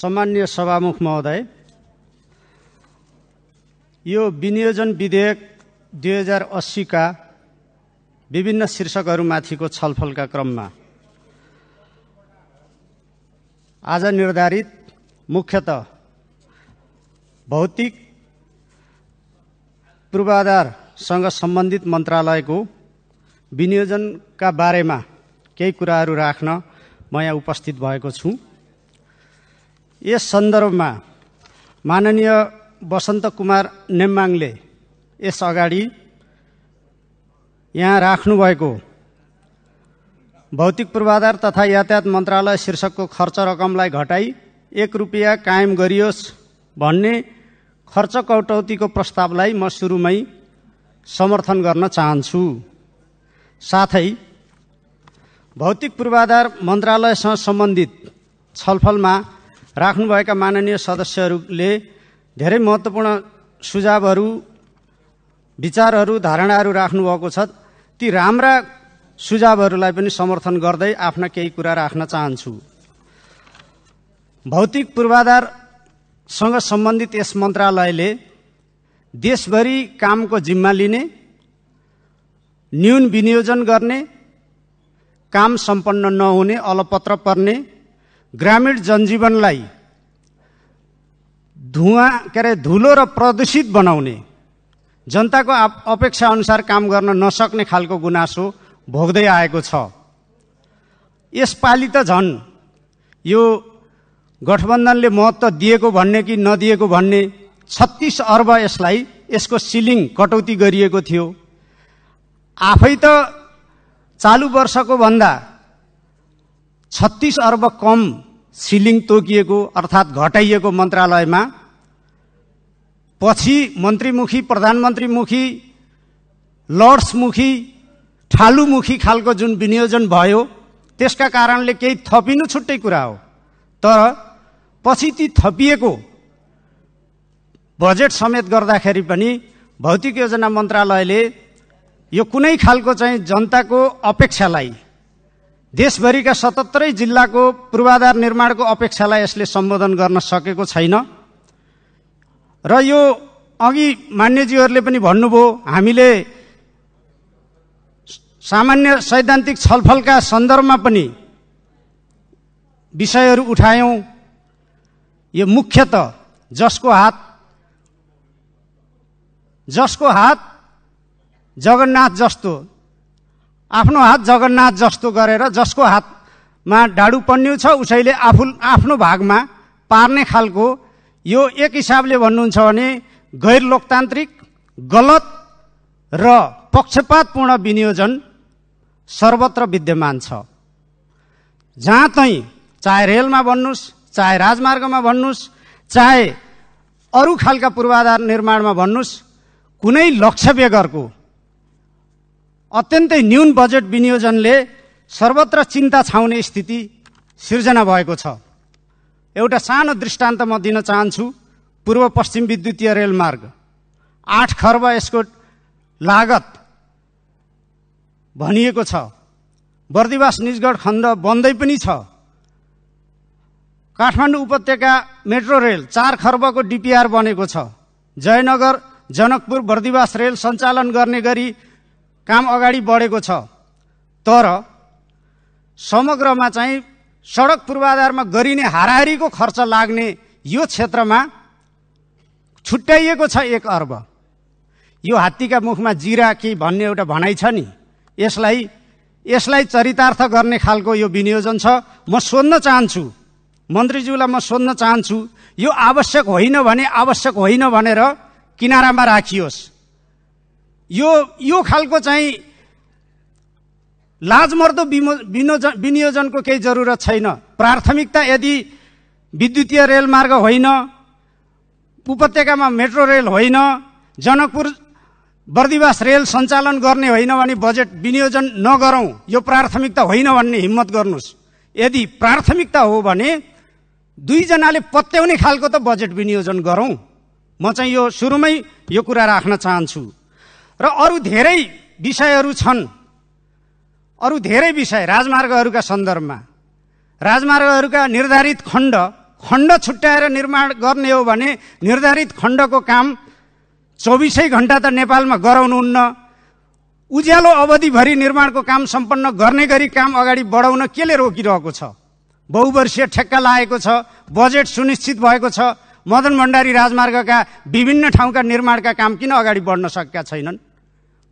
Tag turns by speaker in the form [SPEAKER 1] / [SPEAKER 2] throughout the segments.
[SPEAKER 1] सामान्य सभामुख महोदय यो विनियोजन विधेयक दुई हजार अस्सीका विभिन्न शीर्षकहरूमाथिको छलफलका क्रममा आज निर्धारित मुख्यत भौतिक पूर्वाधारसँग सम्बन्धित मन्त्रालयको विनियोजनका बारेमा केही कुराहरू राख्न म यहाँ उपस्थित भएको छु यस सन्दर्भमा माननीय वसन्त कुमार नेम्बाङले यस अगाडि यहाँ राख्नुभएको भौतिक पूर्वाधार तथा यातायात मन्त्रालय शीर्षकको खर्च रकमलाई घटाई एक रुपियाँ कायम गरियोस् भन्ने खर्च कटौतीको प्रस्तावलाई म सुरुमै समर्थन गर्न चाहन्छु साथै भौतिक पूर्वाधार मन्त्रालयसँग सम्बन्धित छलफलमा राख्नुभएका माननीय सदस्यहरूले धेरै महत्त्वपूर्ण सुझावहरू विचारहरू धारणाहरू राख्नुभएको छ ती राम्रा सुझावहरूलाई पनि समर्थन गर्दै आफ्ना केही कुरा राख्न चाहन्छु भौतिक पूर्वाधारसँग सम्बन्धित यस मन्त्रालयले देशभरि कामको जिम्मा लिने न्यून विनियोजन गर्ने काम सम्पन्न नहुने अलपत्र पर्ने ग्रामीण जनजीवनलाई धुवा के अरे धुलो र प्रदूषित बनाउने जनताको अपेक्षा अनुसार काम गर्न नसक्ने खालको गुनासो भोग्दै आएको छ यसपालि त झन् यो गठबन्धनले महत्त्व दिएको भन्ने कि नदिएको भन्ने छत्तिस अर्ब यसलाई यसको सिलिङ कटौती गरिएको थियो आफै त चालु वर्षको भन्दा छत्तिस अर्ब कम सिलिङ तोकिएको अर्थात् घटाइएको मन्त्रालयमा पछि मन्त्रीमुखी प्रधानमन्त्रीमुखी लर्ड्समुखी ठालुमुखी खालको जुन विनियोजन भयो त्यसका कारणले केही थपिनु छुट्टै कुरा हो तर पछि ती थपिएको बजेट समेत गर्दाखेरि पनि भौतिक योजना मन्त्रालयले यो कुनै खालको चाहिँ जनताको अपेक्षालाई देशभरिका सतहत्तरै जिल्लाको पूर्वाधार निर्माणको अपेक्षालाई यसले सम्बोधन गर्न सकेको छैन र यो अघि मान्यजीहरूले पनि भन्नुभयो हामीले सामान्य सैद्धान्तिक छलफलका सन्दर्भमा पनि विषयहरू उठायौँ यो मुख्यत जसको हात जसको हात जगन्नाथ जस्तो आफ्नो हात जगन्नाथ जस्तो गरेर जसको हातमा डाडु पन्यु छ उसैले आफू आफ्नो भागमा पार्ने खालको यो एक हिसाबले भन्नुहुन्छ भने गैर लोकतान्त्रिक गलत र पक्षपातपूर्ण विनियोजन सर्वत्र विद्यमान छ जहाँ तै चाहे रेलमा भन्नुहोस् चाहे राजमार्गमा भन्नुहोस् चाहे अरू खालका पूर्वाधार निर्माणमा भन्नुहोस् कुनै लक्ष्य बेगरको अत्यन्तै न्यून बजेट विनियोजनले सर्वत्र चिन्ता छाउने स्थिति सिर्जना भएको छ एउटा सानो दृष्टान्त म दिन चाहन्छु पूर्व पश्चिम विद्युतीय रेलमार्ग आठ खर्ब यसको लागत भनिएको छ बर्दिवास निजगढ खण्ड बन्दै पनि छ काठमाडौँ उपत्यका मेट्रो रेल चार खर्बको डिपिआर बनेको छ जयनगर जनकपुर बर्दिवास रेल सञ्चालन गर्ने गरी काम अगाडि बढेको छ तर समग्रमा चाहिँ सडक पूर्वाधारमा गरिने हाराहारीको खर्च लाग्ने यो क्षेत्रमा छुट्याइएको छ एक अर्ब यो हात्तीका मुखमा जिरा कि भन्ने एउटा भनाइ छ नि यसलाई यसलाई चरितार्थ गर्ने खालको यो विनियोजन छ म सोध्न चाहन्छु मन्त्रीज्यूलाई म सोध्न चाहन्छु यो आवश्यक होइन भने आवश्यक होइन भनेर किनारामा राखियोस् यो यो खालको चाहिँ लाजमर्दो विनियोजन विनियोजनको केही जरुरत छैन प्राथमिकता यदि विद्युतीय रेलमार्ग होइन उपत्यकामा मेट्रो रेल होइन जनकपुर बर्दिवास रेल सञ्चालन गर्ने होइन भने बजेट विनियोजन नगरौँ यो प्राथमिकता होइन भन्ने हिम्मत गर्नुहोस् यदि प्राथमिकता हो भने दुईजनाले पत्याउने खालको त बजेट विनियोजन गरौँ म चाहिँ यो सुरुमै यो कुरा राख्न चाहन्छु र अरू धेरै विषयहरू छन् अरू धेरै विषय राजमार्गहरूका सन्दर्भमा राजमार्गहरूका निर्धारित खण्ड खण्ड छुट्याएर निर्माण गर्ने हो भने निर्धारित खण्डको काम चौबिसै घन्टा त नेपालमा गराउनुहुन्न उज्यालो अवधिभरि निर्माणको काम सम्पन्न गर्ने गरी काम अगाडि बढाउन केले रोकिरहेको छ बहुवर्षीय ठेक्का लागेको छ बजेट सुनिश्चित भएको छ मदन भण्डारी राजमार्गका विभिन्न ठाउँका निर्माणका काम किन अगाडि बढ्न सकेका छैनन्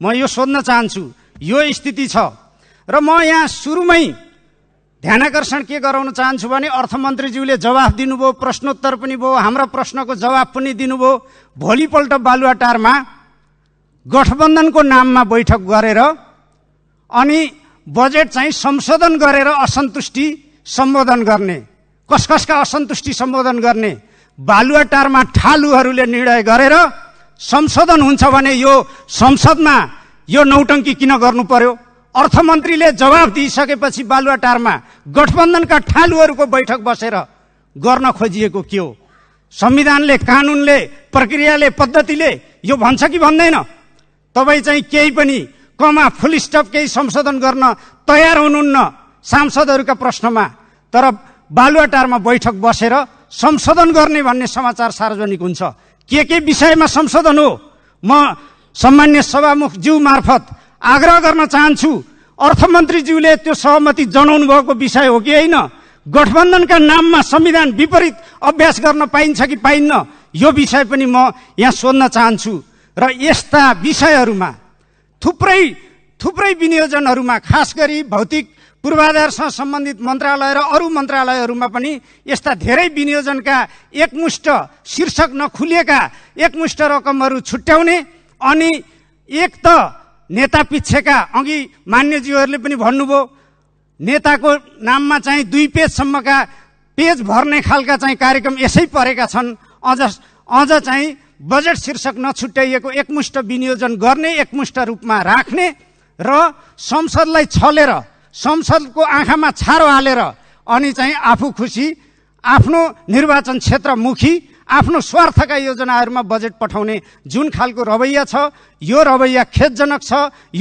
[SPEAKER 1] म यो सोध्न चाहन्छु यो स्थिति छ र म यहाँ सुरुमै ध्यानकर्षण के गराउन चाहन्छु भने अर्थमन्त्रीज्यूले जवाफ दिनुभयो प्रश्नोत्तर पनि भयो हाम्रो प्रश्नको जवाफ पनि दिनुभयो भोलिपल्ट बालुवाटारमा गठबन्धनको नाममा बैठक गरेर अनि बजेट चाहिँ संशोधन गरेर असन्तुष्टि सम्बोधन गर्ने कस कसका असन्तुष्टि सम्बोधन गर्ने बालुवाटारमा ठालुहरूले निर्णय गरेर संशोधन हुन्छ भने यो संसदमा यो नौटङ्की किन गर्नु पर्यो अर्थमन्त्रीले जवाब दिइसकेपछि बालुवाटारमा गठबन्धनका ठालुहरूको बैठक बसेर गर्न खोजिएको के हो संविधानले कानुनले प्रक्रियाले पद्धतिले यो भन्छ कि भन्दैन तपाईँ चाहिँ केही पनि कमा फुल स्टप केही संशोधन गर्न तयार हुनुहुन्न सांसदहरूका प्रश्नमा तर बालुवाटारमा बैठक बसेर संशोधन गर्ने भन्ने समाचार सार्वजनिक हुन्छ के के विषयमा संशोधन हो म सामान्य सभामुखज्यू मार्फत आग्रह गर्न चाहन्छु अर्थमन्त्रीज्यूले त्यो सहमति जनाउनु भएको विषय हो कि होइन गठबन्धनका नाममा संविधान विपरीत अभ्यास गर्न पाइन्छ कि पाइन्न यो विषय पनि म यहाँ सोध्न चाहन्छु र यस्ता विषयहरूमा थुप्रै थुप्रै विनियोजनहरूमा खास गरी भौतिक पूर्वाधारसँग सम्बन्धित मन्त्रालय र अरू मन्त्रालयहरूमा पनि यस्ता धेरै विनियोजनका एकमुष्ट शीर्षक नखुलिएका एकमुष्ट रकमहरू छुट्याउने अनि एक त नेता पिच्छेका अघि मान्यज्यूहरूले पनि भन्नुभयो नेताको नाममा चाहिँ दुई पेजसम्मका पेज भर्ने खालका चाहिँ कार्यक्रम यसै परेका छन् अझ अझ चाहिँ बजेट शीर्षक नछुट्याइएको एकमुष्ट विनियोजन गर्ने एकमुष्ट रूपमा राख्ने र संसदलाई छलेर संसदको आँखामा छारो हालेर अनि चाहिँ आफू खुसी आफ्नो निर्वाचन क्षेत्रमुखी आफ्नो स्वार्थका योजनाहरूमा बजेट पठाउने जुन खालको रवैया छ यो रवैया खेदजनक छ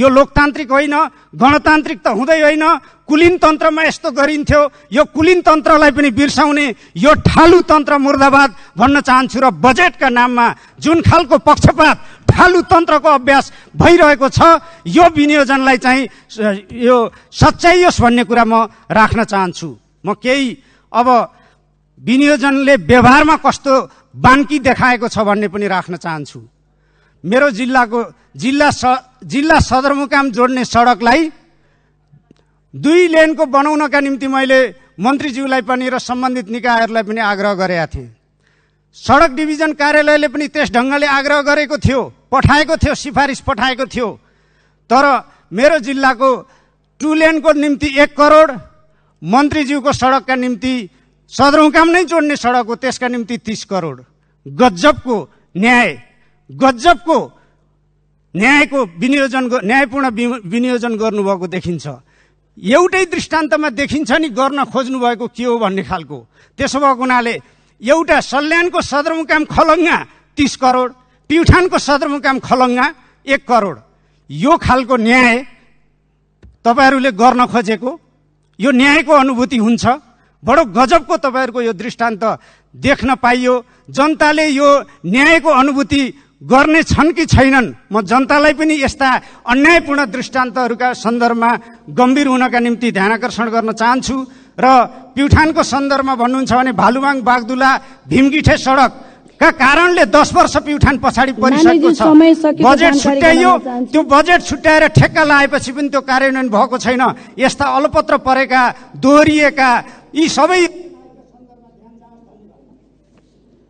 [SPEAKER 1] यो लोकतान्त्रिक होइन गणतान्त्रिक त हुँदै होइन कुलिन तन्त्रमा यस्तो गरिन्थ्यो यो कुलिन तन्त्रलाई पनि बिर्साउने यो ठालु तन्त्र मुर्दाबाद भन्न चाहन्छु र बजेटका नाममा जुन खालको पक्षपात भालु तन्त्रको अभ्यास भइरहेको छ यो विनियोजनलाई चाहिँ यो सच्याइयोस् भन्ने कुरा म राख्न चाहन्छु म केही अब विनियोजनले व्यवहारमा कस्तो बान्की देखाएको छ भन्ने पनि राख्न चाहन्छु मेरो जिल्लाको जिल्ला स जिल्ला सदरमुकाम जोड्ने सडकलाई दुई लेनको बनाउनका निम्ति मैले मन्त्रीज्यूलाई पनि र सम्बन्धित निकायहरूलाई पनि आग्रह गरेका थिएँ सडक डिभिजन कार्यालयले पनि त्यस ढङ्गले आग्रह गरेको थियो पठाएको थियो सिफारिस पठाएको थियो तर मेरो जिल्लाको टु लेनको निम्ति एक करोड मन्त्रीज्यूको सडकका निम्ति सदरमुकाम नै जोड्ने सडक हो त्यसका निम्ति तिस करोड गजबको न्याय गजबको न्यायको विनियोजन न्यायपूर्ण विनियोजन गर्नुभएको देखिन्छ एउटै दृष्टान्तमा देखिन्छ नि गर्न खोज्नुभएको के हो भन्ने खालको त्यसो भएको हुनाले एउटा सल्यानको सदरमुकाम खलङ्गा तिस करोड प्युठानको सदरमुकाम खलङ्गा एक करोड यो खालको न्याय तपाईँहरूले गर्न खोजेको यो न्यायको अनुभूति हुन्छ बडो गजबको तपाईँहरूको यो दृष्टान्त देख्न पाइयो जनताले यो न्यायको अनुभूति गर्ने छन् कि छैनन् म जनतालाई पनि यस्ता अन्यायपूर्ण दृष्टान्तहरूका सन्दर्भमा गम्भीर हुनका निम्ति ध्यान आकर्षण गर्न चाहन्छु र प्युठानको सन्दर्भमा भन्नुहुन्छ भने भालुवाङ बागदुला भीमगिठे सडक का कारणले दस वर्ष प्युठान पछाडि परिसकेको छ बजेट छुट्याइयो त्यो बजेट छुट्याएर ठेक्का लगाएपछि पनि त्यो कार्यान्वयन भएको छैन यस्ता अलपत्र परेका दोहोरिएका यी सबै